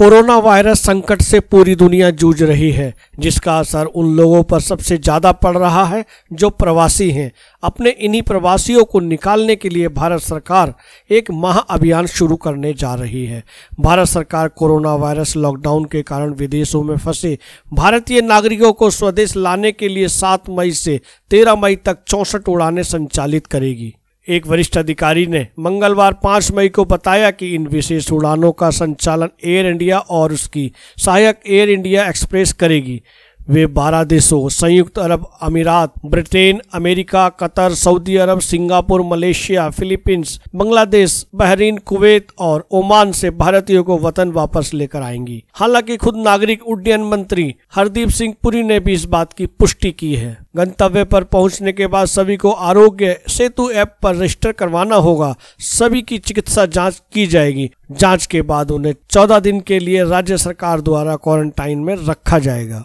corona virus संकट से पूरी दुनिया जूझ रही है जिसका असर उन लोगों पर सबसे ज़्यादा पड़ रहा है जो प्रवासी हैं अपने इन्हीं प्रवासियों को निकालने के लिए भारत सरकार एक महाअभियान शुरू करने जा रही है भारत सरकार कोरोना वायरस लॉकडाउन के कारण विदेशों में फंसे भारतीय नागरिकों को स्वदेश लाने के लिए सात मई से तेरह मई तक चौंसठ उड़ानें संचालित करेगी एक वरिष्ठ अधिकारी ने मंगलवार 5 मई को बताया कि इन विशेष उड़ानों का संचालन एयर इंडिया और उसकी सहायक एयर इंडिया एक्सप्रेस करेगी वे बारह देशों संयुक्त अरब अमीरात Britain America Qatar Saudi Arab Singapore Malaysia Philippines Bangladesh Bahrain Kuwait और ओमान से भारतीयों को वतन वापस लेकर आएंगी हालांकि खुद नागरिक उड्डयन मंत्री हरदीप सिंह पुरी ने भी इस बात की पुष्टि की है गंतव्य पर पहुंचने के बाद सभी को आरोग्य सेतु ऐप पर रजिस्टर करवाना होगा सभी की चिकित्सा जांच की जाएगी जांच के बाद उन्हें 14 दिन के लिए राज्य सरकार द्वारा क्वारंटाइन में रखा जाएगा